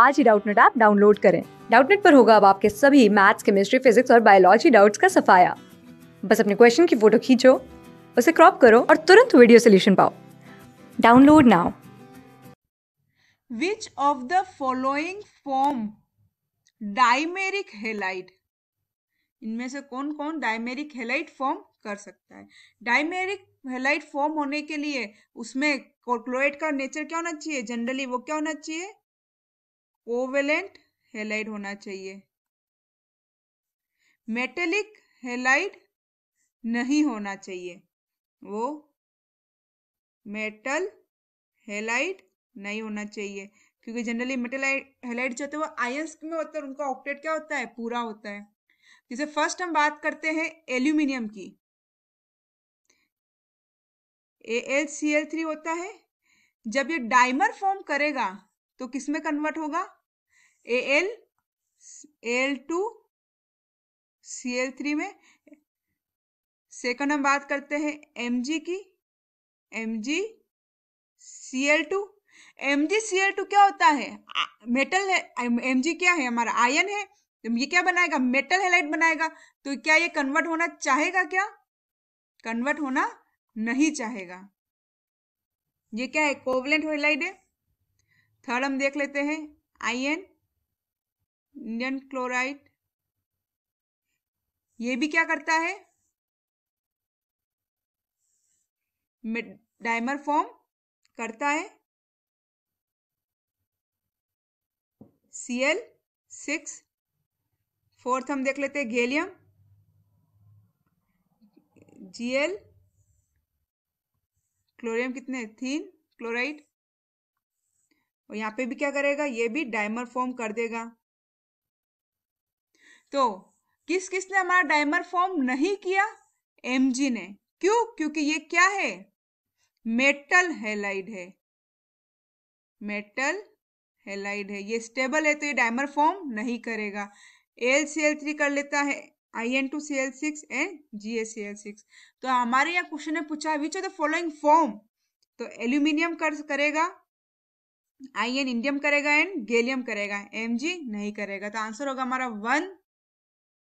आज ही Doubtnut app download करें डाउटनेट पर होगा अब आपके सभी मैथ्स केमिस्ट्री फिजिक्स और बायोलॉजी डाउट्स का सफाया बस अपने क्वेश्चन की फोटो खींचो उसे क्रॉप करो और तुरंत वीडियो सोल्यूशन पाओ download now which of the following form dimeric halide इनमें से कौन कौन डाइमेरिक हेलाइट फॉर्म कर सकता है डाइमेरिक हेलाइट फॉर्म होने के लिए उसमें क्लोरेट का नेचर क्या होना चाहिए जनरली वो क्या होना चाहिए कोवेलेंट हेलाइड होना चाहिए मेटेलिक हेलाइड नहीं होना चाहिए वो मेटल हेलाइड नहीं होना चाहिए क्योंकि जनरली मेटल हेलाइड जो होते हैं वो आयंस में होता है उनका ऑक्टेट क्या होता है पूरा होता है जैसे फर्स्ट हम बात करते हैं एल्यूमिनियम की A L C L three होता है जब ये डाइमर फॉर्म करेगा तो किसमें कन्वर्ट होगा A L L two C L three में सेकंड हम बात करते हैं एम जी की M G C L two M G C L two क्या होता है मेटल है एम जी क्या है हमारा आयन है तो ये क्या बनाएगा मेटल हेलाइट बनाएगा तो क्या ये कन्वर्ट होना चाहेगा क्या कन्वर्ट होना नहीं चाहेगा ये क्या है कोवलेंट हेलाइट है थर्ड हम देख लेते हैं आयन इंडियन क्लोराइड ये भी क्या करता है डायमर फॉर्म करता है सी एल सिक्स फोर्थ हम देख लेते हैं गेलियम जी एल क्लोरियम कितने थीन क्लोराइड और यहाँ पे भी क्या करेगा ये भी डायमर फॉर्म कर देगा तो किस किस ने हमारा डाइमर फॉर्म नहीं किया एम ने क्यों क्योंकि ये क्या है मेटल हेलाइड है मेटल हेलाइड है ये स्टेबल है तो ये डाइमर फॉर्म नहीं करेगा एल सी एल थ्री कर लेता है I N two C L six and G S C L six तो हमारे यहाँ क्वेश्चन ने पूछा which of the following form तो एल्यूमिनियम कर करेगा आई एन इंडियम करेगा एंड गैलियम करेगा एम जी नहीं करेगा तो आंसर होगा हमारा वन